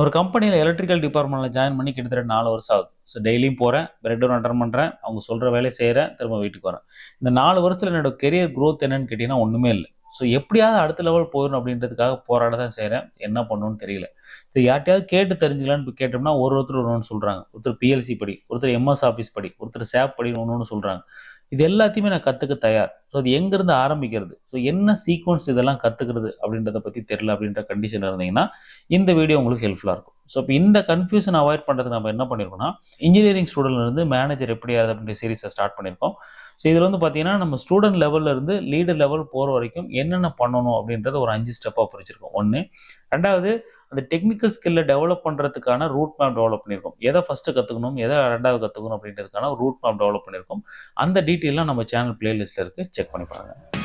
ஒரு கம்பெனியில் எலக்ட்ரிக்கல் டிபார்ட்மெண்ட்டில் ஜாயின் பண்ணி கிட்டத்தட்ட நாலு வருஷம் ஆகுது ஸோ டெய்லியும் போகிறேன் பிரெட்டும் அட்டன் பண்ணுறேன் அவங்க சொல்கிற வேலையை செய்கிறேன் திரும்ப வீட்டுக்கு வரேன் இந்த நாலு வருஷத்தில் என்னோட கெரியர் க்ரோத் என்னன்னு கேட்டிங்கன்னா ஒன்றுமே இல்லை ஸோ எப்படியாவது அடுத்த லெவல் போயிடும் அப்படின்றதுக்காக போராட தான் செய்கிறேன் என்ன பண்ணணும்னு தெரியல ஸோ யார்ட்டையாவது கேட்டு தெரிஞ்சுக்கலான்னு கேட்டோம்னா ஒரு ஒருத்தர் ஒன்று ஒன்று சொல்கிறாங்க ஒருத்தர் பிஎல்சி படி ஒருத்தர் எம்எஸ் ஆஃபீஸ் படி ஒருத்தர் சேப் படின்னு ஒன்று ஒன்று சொல்கிறாங்க இது எல்லாத்தையுமே நான் கற்றுக்க தயார் ஸோ அது எங்கேருந்து ஆரம்பிக்கிறது ஸோ என்ன சீக்வன்ஸ் இதெல்லாம் கற்றுக்கிறது அப்படின்றத பற்றி தெரில அப்படின்ற கண்டிஷன் இருந்தீங்கன்னா இந்த வீடியோ உங்களுக்கு ஹெல்ப்ஃபுல்லாக இருக்கும் ஸோ இப்போ இந்த கன்ஃபியூஷன் அவாய்ட் பண்ணுறதுக்கு நம்ம என்ன பண்ணியிருக்கோம்னா இன்ஜினியரிங் ஸ்டூடெண்ட்லேருந்து மேனேஜர் எப்படி ஆகுது அப்படின்ற சீரீஸை ஸ்டார்ட் பண்ணியிருக்கோம் ஸோ இதில் வந்து பார்த்தீங்கன்னா நம்ம ஸ்டூடெண்ட் லெவல்லேருந்து லீடர் லெவல் போகிற வரைக்கும் என்னென்ன பண்ணணும் அப்படின்றத ஒரு அஞ்சு ஸ்டெப்பாக பிரிச்சிருக்கோம் ஒன்று ரெண்டாவது அந்த டெக்னிக்கல் ஸ்கில்லை டெவலப் பண்ணுறதுக்கான ரூட் மேப் டெவலப் பண்ணியிருக்கோம் எதை ஃபஸ்ட்டு கற்றுக்கணும் எதை ரெண்டாவது கற்றுக்கணும் அப்படின்றதுக்கான ரூட் மேப் டெவலப் பண்ணியிருக்கோம் அந்த டீட்டெயிலாம் நம்ம சேனல் பிளேலிஸ்ட்டில் இருக்குது செக் பண்ணி பாருங்கள்